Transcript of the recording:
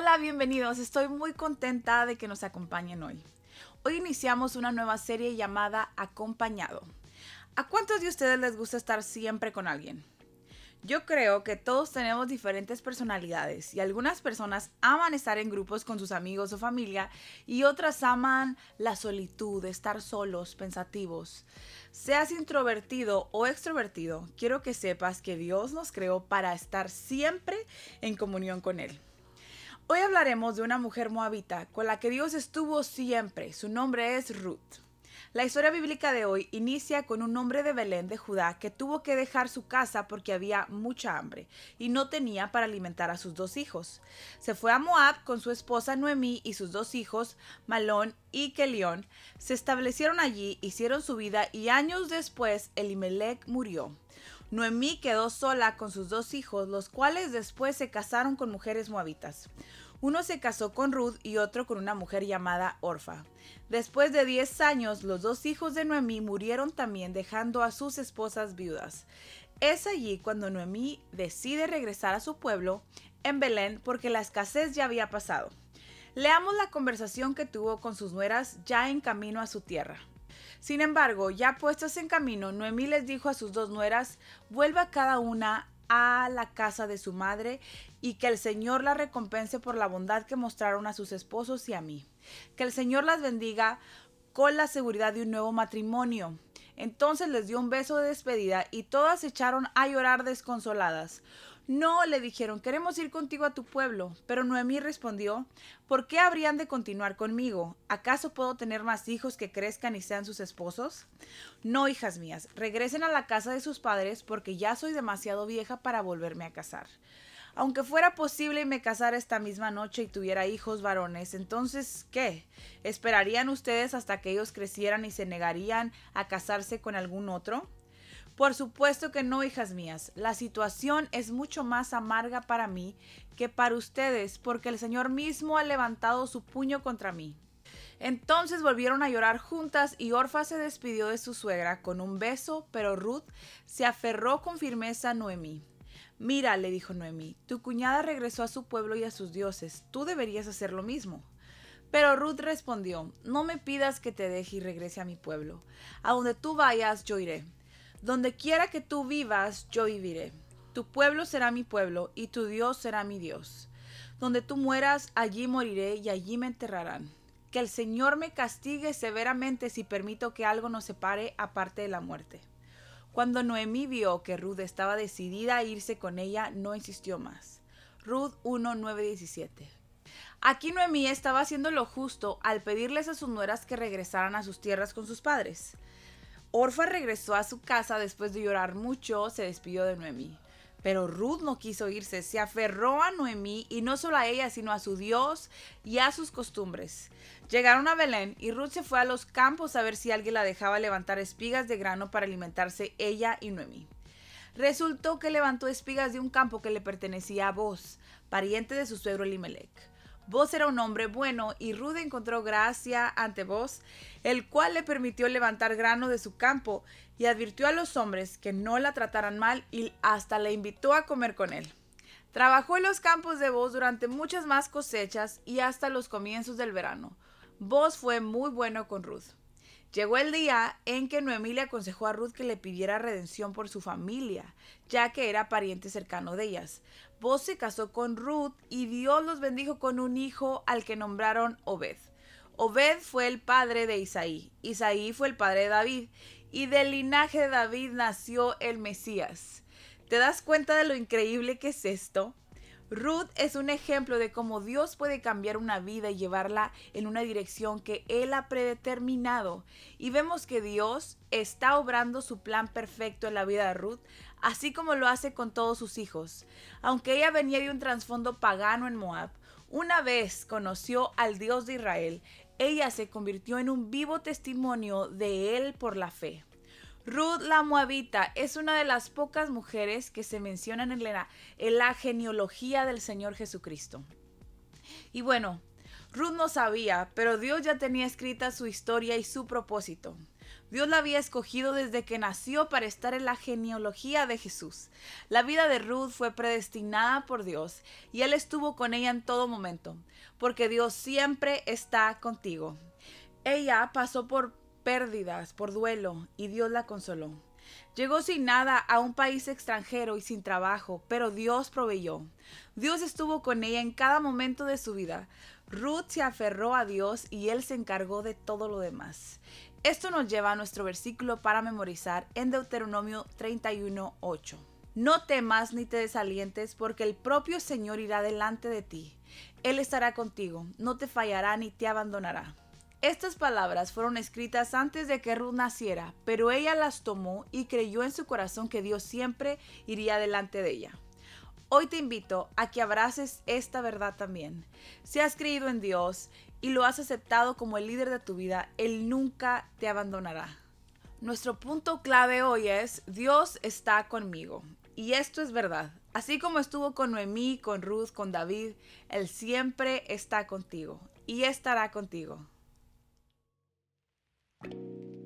Hola, bienvenidos. Estoy muy contenta de que nos acompañen hoy. Hoy iniciamos una nueva serie llamada Acompañado. ¿A cuántos de ustedes les gusta estar siempre con alguien? Yo creo que todos tenemos diferentes personalidades y algunas personas aman estar en grupos con sus amigos o familia y otras aman la solitud, estar solos, pensativos. Seas introvertido o extrovertido, quiero que sepas que Dios nos creó para estar siempre en comunión con Él. Hoy hablaremos de una mujer moabita con la que Dios estuvo siempre. Su nombre es Ruth. La historia bíblica de hoy inicia con un hombre de Belén de Judá que tuvo que dejar su casa porque había mucha hambre y no tenía para alimentar a sus dos hijos. Se fue a Moab con su esposa Noemí y sus dos hijos, Malón y Kelión. Se establecieron allí, hicieron su vida y años después Elimelech murió. Noemí quedó sola con sus dos hijos, los cuales después se casaron con mujeres moabitas. Uno se casó con Ruth y otro con una mujer llamada Orfa. Después de 10 años, los dos hijos de Noemí murieron también dejando a sus esposas viudas. Es allí cuando Noemí decide regresar a su pueblo, en Belén, porque la escasez ya había pasado. Leamos la conversación que tuvo con sus nueras ya en camino a su tierra. Sin embargo, ya puestas en camino, Noemí les dijo a sus dos nueras, vuelva cada una a la casa de su madre y que el Señor la recompense por la bondad que mostraron a sus esposos y a mí. Que el Señor las bendiga con la seguridad de un nuevo matrimonio. Entonces les dio un beso de despedida y todas se echaron a llorar desconsoladas. No, le dijeron, queremos ir contigo a tu pueblo. Pero Noemí respondió, ¿por qué habrían de continuar conmigo? ¿Acaso puedo tener más hijos que crezcan y sean sus esposos? No, hijas mías, regresen a la casa de sus padres porque ya soy demasiado vieja para volverme a casar. Aunque fuera posible y me casara esta misma noche y tuviera hijos varones, entonces, ¿qué? ¿Esperarían ustedes hasta que ellos crecieran y se negarían a casarse con algún otro? Por supuesto que no, hijas mías. La situación es mucho más amarga para mí que para ustedes, porque el Señor mismo ha levantado su puño contra mí. Entonces volvieron a llorar juntas y Orfa se despidió de su suegra con un beso, pero Ruth se aferró con firmeza a Noemí. Mira, le dijo Noemí, tu cuñada regresó a su pueblo y a sus dioses, tú deberías hacer lo mismo. Pero Ruth respondió, no me pidas que te deje y regrese a mi pueblo. A donde tú vayas, yo iré. Donde quiera que tú vivas, yo viviré. Tu pueblo será mi pueblo y tu Dios será mi Dios. Donde tú mueras, allí moriré y allí me enterrarán. Que el Señor me castigue severamente si permito que algo nos separe aparte de la muerte. Cuando Noemí vio que Ruth estaba decidida a irse con ella, no insistió más. Ruth 1.917 Aquí Noemí estaba haciendo lo justo al pedirles a sus nueras que regresaran a sus tierras con sus padres. Orfa regresó a su casa después de llorar mucho, se despidió de Noemí. Pero Ruth no quiso irse, se aferró a Noemí y no solo a ella, sino a su Dios y a sus costumbres. Llegaron a Belén y Ruth se fue a los campos a ver si alguien la dejaba levantar espigas de grano para alimentarse ella y Noemí. Resultó que levantó espigas de un campo que le pertenecía a Boz, pariente de su suegro Elimelech. Vos era un hombre bueno y Ruth encontró gracia ante vos, el cual le permitió levantar grano de su campo y advirtió a los hombres que no la trataran mal y hasta la invitó a comer con él. Trabajó en los campos de vos durante muchas más cosechas y hasta los comienzos del verano. Vos fue muy bueno con Ruth. Llegó el día en que Noemí le aconsejó a Ruth que le pidiera redención por su familia, ya que era pariente cercano de ellas. Vos se casó con Ruth y Dios los bendijo con un hijo al que nombraron Obed. Obed fue el padre de Isaí, Isaí fue el padre de David, y del linaje de David nació el Mesías. ¿Te das cuenta de lo increíble que es esto? Ruth es un ejemplo de cómo Dios puede cambiar una vida y llevarla en una dirección que Él ha predeterminado. Y vemos que Dios está obrando su plan perfecto en la vida de Ruth, así como lo hace con todos sus hijos. Aunque ella venía de un trasfondo pagano en Moab, una vez conoció al Dios de Israel, ella se convirtió en un vivo testimonio de Él por la fe. Ruth la Moabita es una de las pocas mujeres que se mencionan en en la genealogía del Señor Jesucristo. Y bueno, Ruth no sabía, pero Dios ya tenía escrita su historia y su propósito. Dios la había escogido desde que nació para estar en la genealogía de Jesús. La vida de Ruth fue predestinada por Dios y Él estuvo con ella en todo momento, porque Dios siempre está contigo. Ella pasó por pérdidas por duelo y Dios la consoló. Llegó sin nada a un país extranjero y sin trabajo, pero Dios proveyó. Dios estuvo con ella en cada momento de su vida. Ruth se aferró a Dios y Él se encargó de todo lo demás. Esto nos lleva a nuestro versículo para memorizar en Deuteronomio 31.8. No temas ni te desalientes, porque el propio Señor irá delante de ti. Él estará contigo, no te fallará ni te abandonará. Estas palabras fueron escritas antes de que Ruth naciera, pero ella las tomó y creyó en su corazón que Dios siempre iría delante de ella. Hoy te invito a que abraces esta verdad también. Si has creído en Dios y lo has aceptado como el líder de tu vida, Él nunca te abandonará. Nuestro punto clave hoy es, Dios está conmigo. Y esto es verdad. Así como estuvo con Noemí, con Ruth, con David, Él siempre está contigo y estará contigo. you